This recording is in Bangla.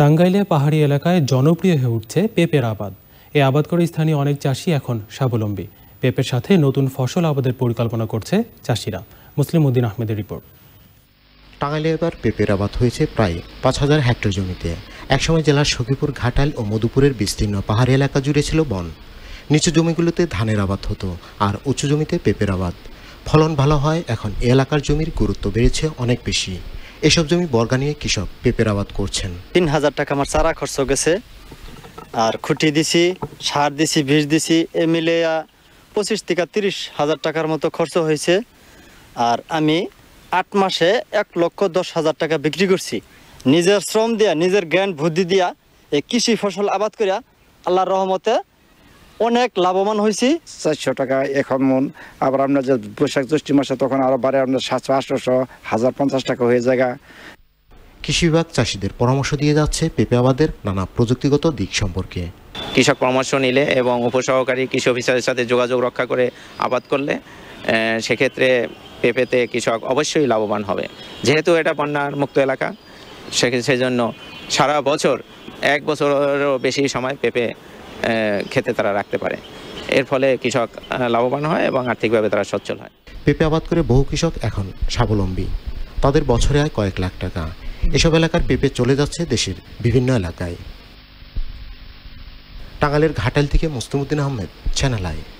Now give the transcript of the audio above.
টাঙ্গাইলে পাহাড়ি এলাকায় জনপ্রিয় হয়ে উঠছে পেঁপের আবাদ এ আবাদ করে স্থানীয় অনেক চাষি এখন স্বাবলম্বী পেঁপের সাথে নতুন ফসল আবাদের পরিকল্পনা করছে চাষিরা মুসলিম উদ্দিন আহমেদের রিপোর্ট টাঙ্গাইলে এবার পেঁপের আবাদ হয়েছে প্রায় পাঁচ হাজার হেক্টর জমিতে একসময় জেলার সখীপুর ঘাটাল ও মধুপুরের বিস্তীর্ণ পাহাড়ি এলাকা জুড়ে ছিল বন নিচু জমিগুলোতে ধানের আবাদ হতো আর উঁচু জমিতে পেঁপের আবাদ ফলন ভালো হয় এখন এলাকার জমির গুরুত্ব বেড়েছে অনেক বেশি এসব জমি বর্গা নিয়ে কৃষক পেঁপের আবাদ করছেন তিন হাজার টাকা আমার চারা খরচ গেছে আর খুঁটি দিছি সার দিছি বীজ দিছি এ মিলে পঁচিশ থেকে তিরিশ হাজার টাকার মতো খরচ হয়েছে আর আমি আট মাসে এক লক্ষ দশ হাজার টাকা বিক্রি করছি নিজের শ্রম দিয়া নিজের জ্ঞান বুদ্ধি দিয়া এই কৃষি ফসল আবাদ করিয়া আল্লাহর রহমতে অনেক লাভবান হয়েছি চারশো টাকা এখন মন আবার আপনার যে বৈশাখ জ্যৈষ্ঠ মাসে তখন আরও বাড়ে আপনার সাতশো আঠারোশো হাজার পঞ্চাশ টাকা হয়ে জায়গা কৃষি বিভাগ চাষিদের পরামর্শ দিয়ে যাচ্ছে পেঁপে আবাদের নানা প্রযুক্তিগত দিক সম্পর্কে কৃষক পরামর্শ নিলে এবং উপসহকারী কৃষি অফিসারের সাথে যোগাযোগ রক্ষা করে আবাদ করলে সেক্ষেত্রে পেঁপেতে কৃষক অবশ্যই লাভবান হবে যেহেতু এটা বন্যার মুক্ত এলাকা সেজন্য সারা বছর এক বছরেরও বেশি সময় পেঁপে খেতে তারা রাখতে পারে এর ফলে কৃষক লাভবান হয় এবং আর্থিকভাবে তারা সচ্ছল হয় পেঁপে আবাদ করে বহু কৃষক এখন স্বাবলম্বী তাদের বছরে আয় কয়েক লাখ টাকা এসব এলাকার পেঁপে চলে যাচ্ছে দেশের বিভিন্ন এলাকায় টাঙ্গালের ঘাটাল থেকে মুস্তিমুদ্দিন আহমেদ চ্যানেল আয়